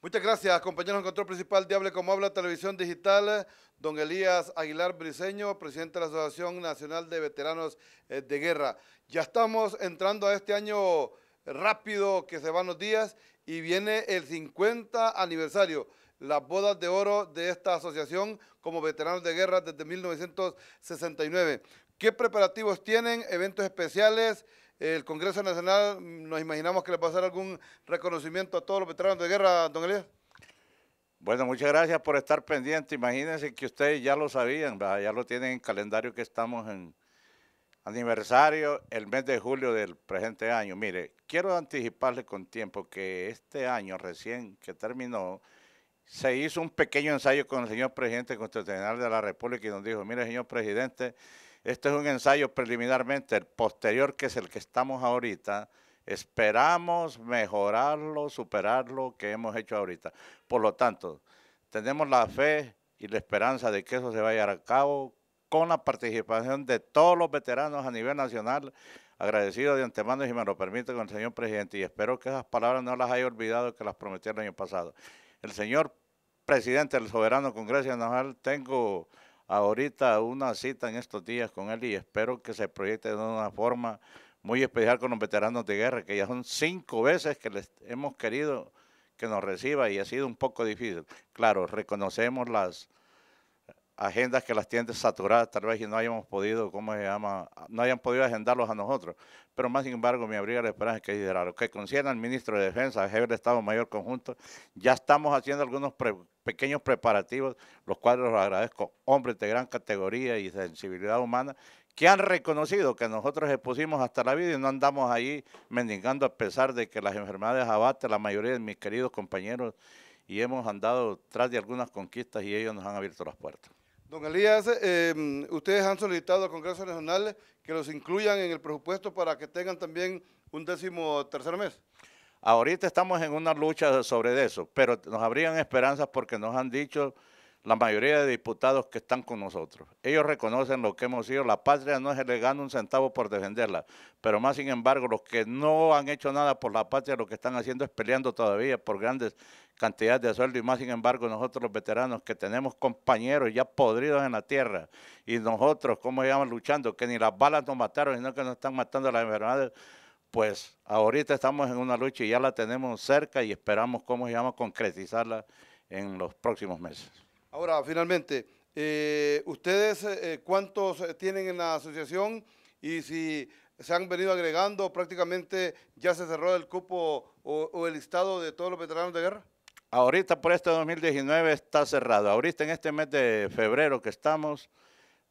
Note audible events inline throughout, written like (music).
Muchas gracias, compañeros en control principal de Hable como Habla Televisión Digital, don Elías Aguilar Briseño, presidente de la Asociación Nacional de Veteranos eh, de Guerra. Ya estamos entrando a este año rápido que se van los días y viene el 50 aniversario, las bodas de oro de esta asociación como veteranos de guerra desde 1969. ¿Qué preparativos tienen? ¿Eventos especiales? el Congreso Nacional, nos imaginamos que le pasará algún reconocimiento a todos los veteranos de guerra, don Elías. Bueno, muchas gracias por estar pendiente. Imagínense que ustedes ya lo sabían, ya lo tienen en calendario que estamos en aniversario el mes de julio del presente año. Mire, quiero anticiparle con tiempo que este año recién que terminó, se hizo un pequeño ensayo con el señor presidente constitucional de la República y nos dijo, mire, señor presidente, este es un ensayo preliminarmente, el posterior que es el que estamos ahorita. Esperamos mejorarlo, superarlo, que hemos hecho ahorita. Por lo tanto, tenemos la fe y la esperanza de que eso se vaya a cabo con la participación de todos los veteranos a nivel nacional. Agradecido de antemano, si me lo permite, con el señor presidente, y espero que esas palabras no las haya olvidado que las prometí el año pasado. El señor presidente del Soberano Congreso Nacional, tengo ahorita una cita en estos días con él y espero que se proyecte de una forma muy especial con los veteranos de guerra, que ya son cinco veces que les hemos querido que nos reciba y ha sido un poco difícil. Claro, reconocemos las agendas que las tienen saturadas tal vez y no hayamos podido, ¿cómo se llama? No hayan podido agendarlos a nosotros. Pero más sin embargo, me abriga la esperanza que liderar. Lo que concierne al ministro de Defensa, jefe del Estado Mayor Conjunto, ya estamos haciendo algunos pequeños preparativos, los cuales los agradezco, hombres de gran categoría y sensibilidad humana, que han reconocido que nosotros expusimos hasta la vida y no andamos ahí mendigando a pesar de que las enfermedades abaten la mayoría de mis queridos compañeros y hemos andado tras de algunas conquistas y ellos nos han abierto las puertas. Don Elías, em, ustedes han solicitado al Congreso Nacional que los incluyan en el presupuesto para que tengan también un décimo tercer mes. Ahorita estamos en una lucha sobre eso, pero nos habrían esperanzas porque nos han dicho la mayoría de diputados que están con nosotros. Ellos reconocen lo que hemos sido, la patria no se le gana un centavo por defenderla, pero más sin embargo los que no han hecho nada por la patria lo que están haciendo es peleando todavía por grandes cantidad de sueldo y más sin embargo nosotros los veteranos que tenemos compañeros ya podridos en la tierra y nosotros, ¿cómo llevamos Luchando, que ni las balas nos mataron, sino que nos están matando las enfermedades, pues ahorita estamos en una lucha y ya la tenemos cerca y esperamos, ¿cómo se a concretizarla en los próximos meses. Ahora, finalmente, eh, ¿ustedes eh, cuántos eh, tienen en la asociación y si se han venido agregando prácticamente ya se cerró el cupo o el listado de todos los veteranos de guerra? ahorita por este 2019 está cerrado. Ahorita en este mes de febrero que estamos,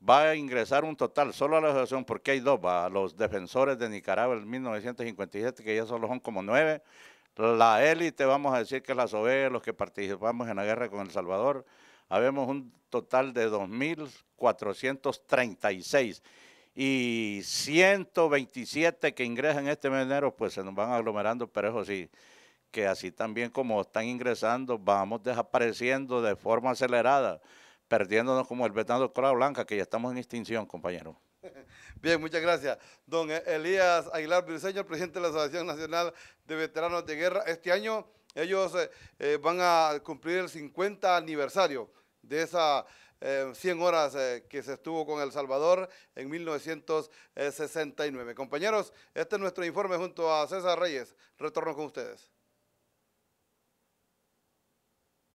va a ingresar un total solo a la asociación, porque hay dos, los defensores de Nicaragua en 1957, que ya solo son como nueve. La élite, vamos a decir que la sober, los que participamos en la guerra con El Salvador, habemos un total de 2.436 y 127 que ingresan este mes de enero, pues se nos van aglomerando, pero eso sí, que así también como están ingresando, vamos desapareciendo de forma acelerada, perdiéndonos como el veterano de blanca, que ya estamos en extinción, compañero. (laughs) Bien, muchas gracias. Don e-, Elías Aguilar Briseño, presidente de la Asociación Nacional de Veteranos de Guerra. Este año ellos eh, eh, van a cumplir el 50 aniversario de esas 100 eh, horas que se estuvo con El Salvador en 1969. Compañeros, este es nuestro informe junto a César Reyes. Retorno con ustedes.